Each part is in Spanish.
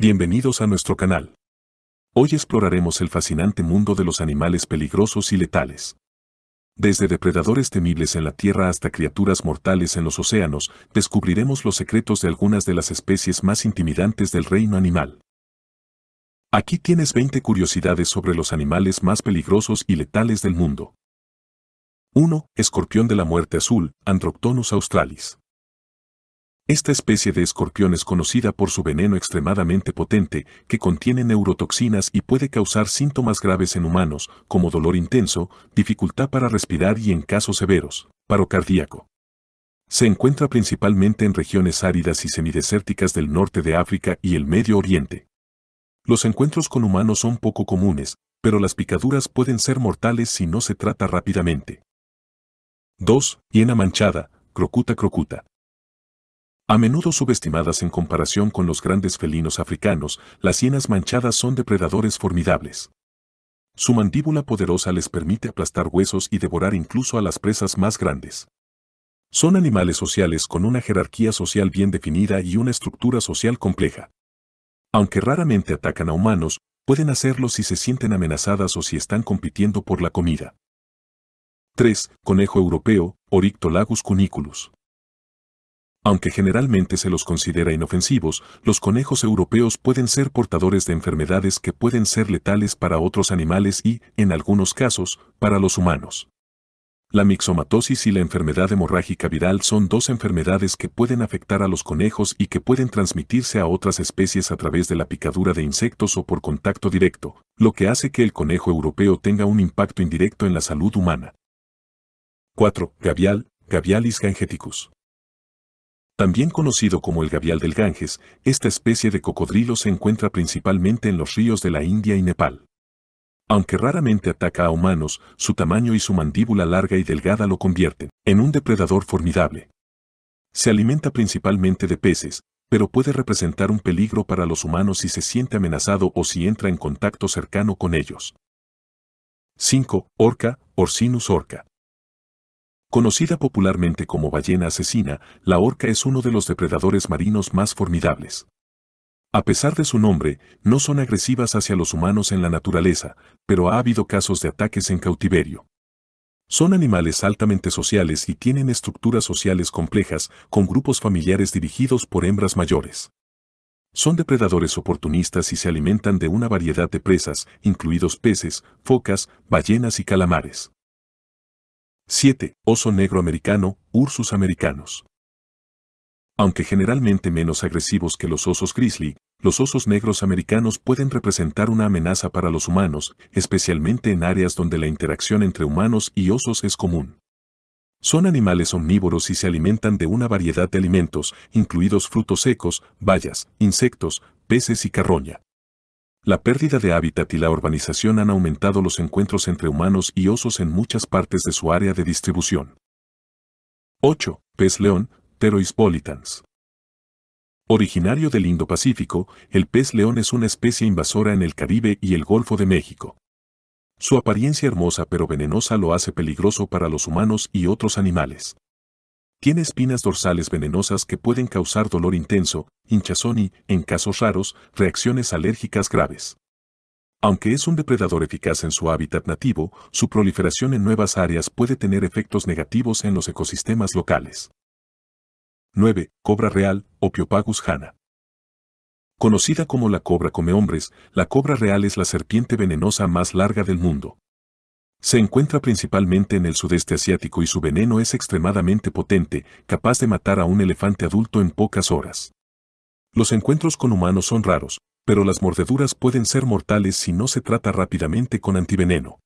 Bienvenidos a nuestro canal. Hoy exploraremos el fascinante mundo de los animales peligrosos y letales. Desde depredadores temibles en la Tierra hasta criaturas mortales en los océanos, descubriremos los secretos de algunas de las especies más intimidantes del reino animal. Aquí tienes 20 curiosidades sobre los animales más peligrosos y letales del mundo. 1. Escorpión de la muerte azul, Androctonus australis. Esta especie de escorpión es conocida por su veneno extremadamente potente, que contiene neurotoxinas y puede causar síntomas graves en humanos, como dolor intenso, dificultad para respirar y en casos severos, paro cardíaco. Se encuentra principalmente en regiones áridas y semidesérticas del norte de África y el Medio Oriente. Los encuentros con humanos son poco comunes, pero las picaduras pueden ser mortales si no se trata rápidamente. 2. Hiena manchada, crocuta crocuta. A menudo subestimadas en comparación con los grandes felinos africanos, las hienas manchadas son depredadores formidables. Su mandíbula poderosa les permite aplastar huesos y devorar incluso a las presas más grandes. Son animales sociales con una jerarquía social bien definida y una estructura social compleja. Aunque raramente atacan a humanos, pueden hacerlo si se sienten amenazadas o si están compitiendo por la comida. 3. Conejo europeo, Orictolagus cuniculus. Aunque generalmente se los considera inofensivos, los conejos europeos pueden ser portadores de enfermedades que pueden ser letales para otros animales y, en algunos casos, para los humanos. La mixomatosis y la enfermedad hemorrágica viral son dos enfermedades que pueden afectar a los conejos y que pueden transmitirse a otras especies a través de la picadura de insectos o por contacto directo, lo que hace que el conejo europeo tenga un impacto indirecto en la salud humana. 4. Gavial, Gavialis gangeticus. También conocido como el gavial del Ganges, esta especie de cocodrilo se encuentra principalmente en los ríos de la India y Nepal. Aunque raramente ataca a humanos, su tamaño y su mandíbula larga y delgada lo convierten en un depredador formidable. Se alimenta principalmente de peces, pero puede representar un peligro para los humanos si se siente amenazado o si entra en contacto cercano con ellos. 5. Orca, Orcinus orca. Conocida popularmente como ballena asesina, la orca es uno de los depredadores marinos más formidables. A pesar de su nombre, no son agresivas hacia los humanos en la naturaleza, pero ha habido casos de ataques en cautiverio. Son animales altamente sociales y tienen estructuras sociales complejas con grupos familiares dirigidos por hembras mayores. Son depredadores oportunistas y se alimentan de una variedad de presas, incluidos peces, focas, ballenas y calamares. 7. Oso negro americano, Ursus americanos. Aunque generalmente menos agresivos que los osos grizzly, los osos negros americanos pueden representar una amenaza para los humanos, especialmente en áreas donde la interacción entre humanos y osos es común. Son animales omnívoros y se alimentan de una variedad de alimentos, incluidos frutos secos, bayas, insectos, peces y carroña. La pérdida de hábitat y la urbanización han aumentado los encuentros entre humanos y osos en muchas partes de su área de distribución. 8. Pez león, Pteroispolitans. Originario del Indo-Pacífico, el pez león es una especie invasora en el Caribe y el Golfo de México. Su apariencia hermosa pero venenosa lo hace peligroso para los humanos y otros animales. Tiene espinas dorsales venenosas que pueden causar dolor intenso, hinchazón y, en casos raros, reacciones alérgicas graves. Aunque es un depredador eficaz en su hábitat nativo, su proliferación en nuevas áreas puede tener efectos negativos en los ecosistemas locales. 9. Cobra real, Opiopagus hana. Conocida como la cobra come hombres, la cobra real es la serpiente venenosa más larga del mundo. Se encuentra principalmente en el sudeste asiático y su veneno es extremadamente potente, capaz de matar a un elefante adulto en pocas horas. Los encuentros con humanos son raros, pero las mordeduras pueden ser mortales si no se trata rápidamente con antiveneno.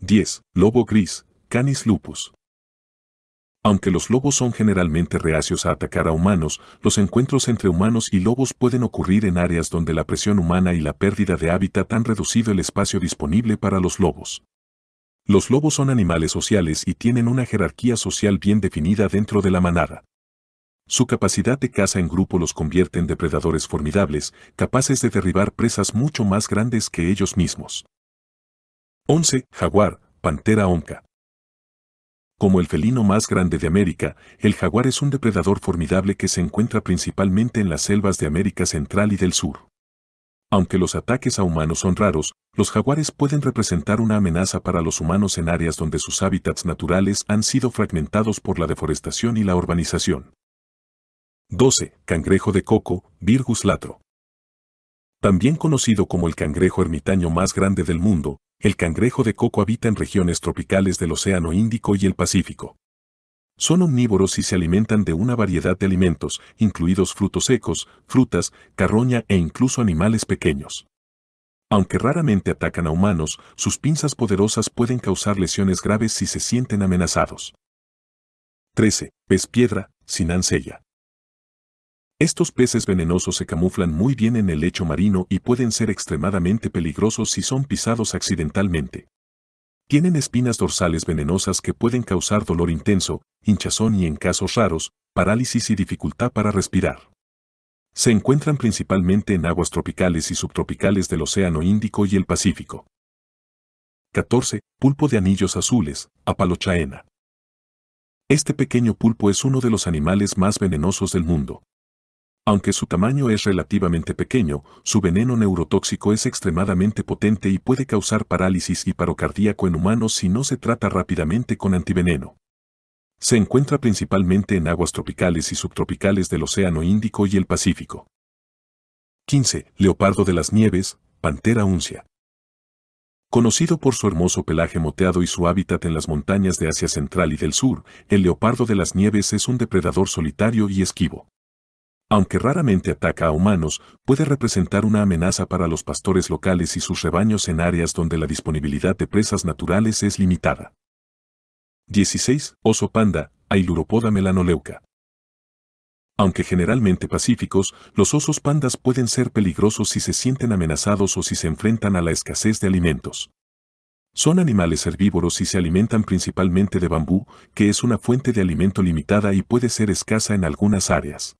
10. Lobo gris, Canis lupus. Aunque los lobos son generalmente reacios a atacar a humanos, los encuentros entre humanos y lobos pueden ocurrir en áreas donde la presión humana y la pérdida de hábitat han reducido el espacio disponible para los lobos. Los lobos son animales sociales y tienen una jerarquía social bien definida dentro de la manada. Su capacidad de caza en grupo los convierte en depredadores formidables, capaces de derribar presas mucho más grandes que ellos mismos. 11. Jaguar, Pantera Onca. Como el felino más grande de América, el jaguar es un depredador formidable que se encuentra principalmente en las selvas de América Central y del Sur. Aunque los ataques a humanos son raros, los jaguares pueden representar una amenaza para los humanos en áreas donde sus hábitats naturales han sido fragmentados por la deforestación y la urbanización. 12. Cangrejo de coco, Virgus latro. También conocido como el cangrejo ermitaño más grande del mundo, el cangrejo de coco habita en regiones tropicales del Océano Índico y el Pacífico. Son omnívoros y se alimentan de una variedad de alimentos, incluidos frutos secos, frutas, carroña e incluso animales pequeños. Aunque raramente atacan a humanos, sus pinzas poderosas pueden causar lesiones graves si se sienten amenazados. 13. Pez piedra, sin ansella. Estos peces venenosos se camuflan muy bien en el lecho marino y pueden ser extremadamente peligrosos si son pisados accidentalmente. Tienen espinas dorsales venenosas que pueden causar dolor intenso, hinchazón y en casos raros, parálisis y dificultad para respirar. Se encuentran principalmente en aguas tropicales y subtropicales del Océano Índico y el Pacífico. 14. Pulpo de anillos azules, Apalochaena. Este pequeño pulpo es uno de los animales más venenosos del mundo. Aunque su tamaño es relativamente pequeño, su veneno neurotóxico es extremadamente potente y puede causar parálisis y paro cardíaco en humanos si no se trata rápidamente con antiveneno. Se encuentra principalmente en aguas tropicales y subtropicales del Océano Índico y el Pacífico. 15. Leopardo de las nieves, Pantera uncia. Conocido por su hermoso pelaje moteado y su hábitat en las montañas de Asia Central y del Sur, el leopardo de las nieves es un depredador solitario y esquivo. Aunque raramente ataca a humanos, puede representar una amenaza para los pastores locales y sus rebaños en áreas donde la disponibilidad de presas naturales es limitada. 16. Oso panda, Ailuropoda melanoleuca. Aunque generalmente pacíficos, los osos pandas pueden ser peligrosos si se sienten amenazados o si se enfrentan a la escasez de alimentos. Son animales herbívoros y se alimentan principalmente de bambú, que es una fuente de alimento limitada y puede ser escasa en algunas áreas.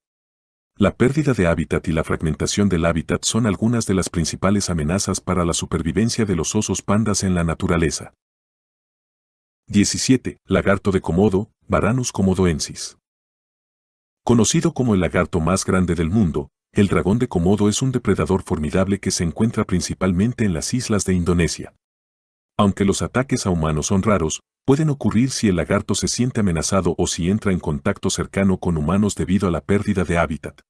La pérdida de hábitat y la fragmentación del hábitat son algunas de las principales amenazas para la supervivencia de los osos pandas en la naturaleza. 17. Lagarto de Komodo, Varanus comodoensis. Conocido como el lagarto más grande del mundo, el dragón de Komodo es un depredador formidable que se encuentra principalmente en las islas de Indonesia. Aunque los ataques a humanos son raros, pueden ocurrir si el lagarto se siente amenazado o si entra en contacto cercano con humanos debido a la pérdida de hábitat.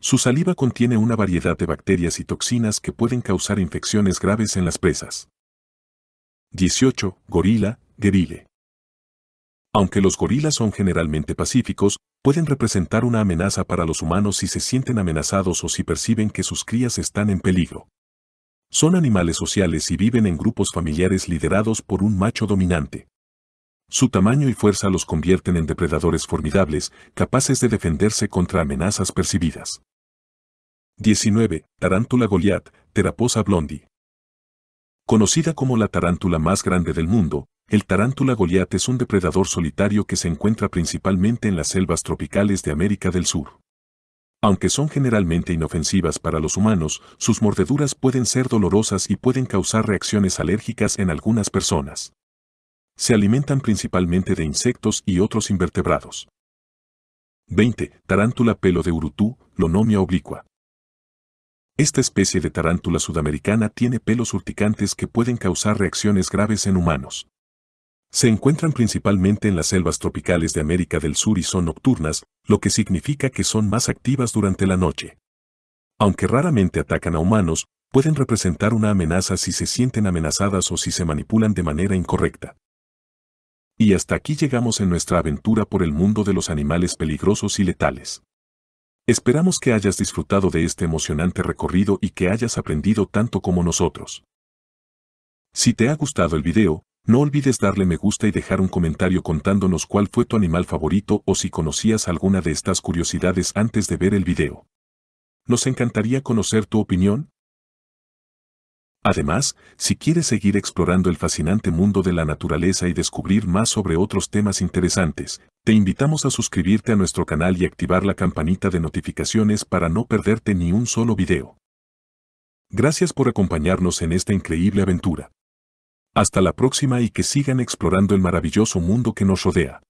Su saliva contiene una variedad de bacterias y toxinas que pueden causar infecciones graves en las presas. 18. Gorila, guerrille. Aunque los gorilas son generalmente pacíficos, pueden representar una amenaza para los humanos si se sienten amenazados o si perciben que sus crías están en peligro. Son animales sociales y viven en grupos familiares liderados por un macho dominante. Su tamaño y fuerza los convierten en depredadores formidables, capaces de defenderse contra amenazas percibidas. 19. Tarántula Goliath, Teraposa blondi. Conocida como la tarántula más grande del mundo, el tarántula goliat es un depredador solitario que se encuentra principalmente en las selvas tropicales de América del Sur. Aunque son generalmente inofensivas para los humanos, sus mordeduras pueden ser dolorosas y pueden causar reacciones alérgicas en algunas personas. Se alimentan principalmente de insectos y otros invertebrados. 20. Tarántula pelo de Urutú, Lonomia oblicua. Esta especie de tarántula sudamericana tiene pelos urticantes que pueden causar reacciones graves en humanos. Se encuentran principalmente en las selvas tropicales de América del Sur y son nocturnas, lo que significa que son más activas durante la noche. Aunque raramente atacan a humanos, pueden representar una amenaza si se sienten amenazadas o si se manipulan de manera incorrecta. Y hasta aquí llegamos en nuestra aventura por el mundo de los animales peligrosos y letales. Esperamos que hayas disfrutado de este emocionante recorrido y que hayas aprendido tanto como nosotros. Si te ha gustado el video, no olvides darle me gusta y dejar un comentario contándonos cuál fue tu animal favorito o si conocías alguna de estas curiosidades antes de ver el video. Nos encantaría conocer tu opinión. Además, si quieres seguir explorando el fascinante mundo de la naturaleza y descubrir más sobre otros temas interesantes, te invitamos a suscribirte a nuestro canal y activar la campanita de notificaciones para no perderte ni un solo video. Gracias por acompañarnos en esta increíble aventura. Hasta la próxima y que sigan explorando el maravilloso mundo que nos rodea.